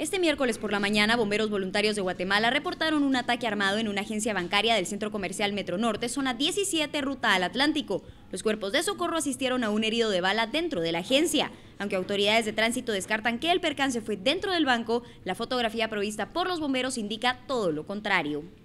Este miércoles por la mañana, bomberos voluntarios de Guatemala reportaron un ataque armado en una agencia bancaria del centro comercial Metro Norte, zona 17, ruta al Atlántico. Los cuerpos de socorro asistieron a un herido de bala dentro de la agencia. Aunque autoridades de tránsito descartan que el percance fue dentro del banco, la fotografía provista por los bomberos indica todo lo contrario.